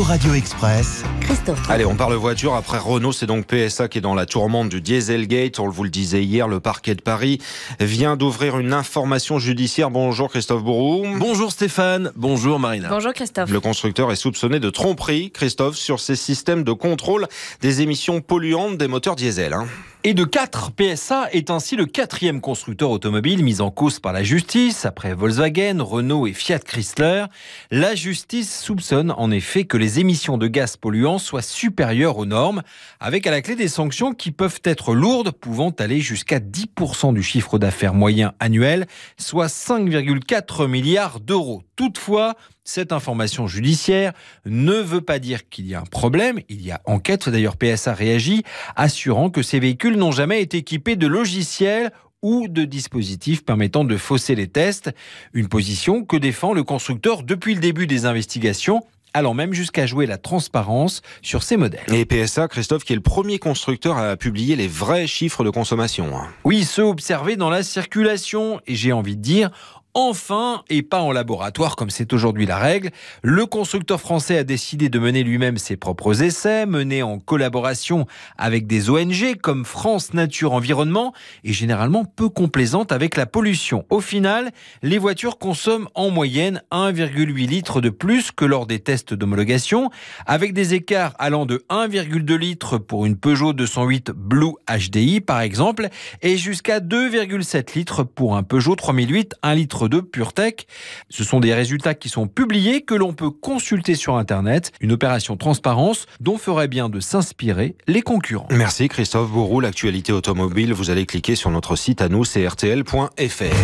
Radio Express. Christophe. Allez, on parle voiture. Après Renault, c'est donc PSA qui est dans la tourmente du Dieselgate. On vous le disait hier, le parquet de Paris vient d'ouvrir une information judiciaire. Bonjour Christophe Bourou. Bonjour Stéphane. Bonjour Marina. Bonjour Christophe. Le constructeur est soupçonné de tromperie, Christophe, sur ses systèmes de contrôle des émissions polluantes des moteurs diesel. Hein. Et de 4, PSA est ainsi le quatrième constructeur automobile mis en cause par la justice, après Volkswagen, Renault et Fiat Chrysler. La justice soupçonne en effet que les émissions de gaz polluants soient supérieures aux normes, avec à la clé des sanctions qui peuvent être lourdes, pouvant aller jusqu'à 10% du chiffre d'affaires moyen annuel, soit 5,4 milliards d'euros. Toutefois, cette information judiciaire ne veut pas dire qu'il y a un problème. Il y a enquête, d'ailleurs PSA réagit, assurant que ces véhicules n'ont jamais été équipés de logiciels ou de dispositifs permettant de fausser les tests, une position que défend le constructeur depuis le début des investigations allant même jusqu'à jouer la transparence sur ces modèles. Et PSA, Christophe, qui est le premier constructeur à publier les vrais chiffres de consommation. Hein. Oui, ceux observés dans la circulation, et j'ai envie de dire Enfin, et pas en laboratoire comme c'est aujourd'hui la règle, le constructeur français a décidé de mener lui-même ses propres essais, menés en collaboration avec des ONG comme France Nature Environnement, et généralement peu complaisante avec la pollution. Au final, les voitures consomment en moyenne 1,8 litre de plus que lors des tests d'homologation, avec des écarts allant de 1,2 litre pour une Peugeot 208 Blue HDI par exemple, et jusqu'à 2,7 litres pour un Peugeot 3008, 1 litre de PureTech. Ce sont des résultats qui sont publiés, que l'on peut consulter sur Internet. Une opération transparence dont ferait bien de s'inspirer les concurrents. Merci Christophe Bourroux, l'actualité automobile. Vous allez cliquer sur notre site à nous, crtl.fr.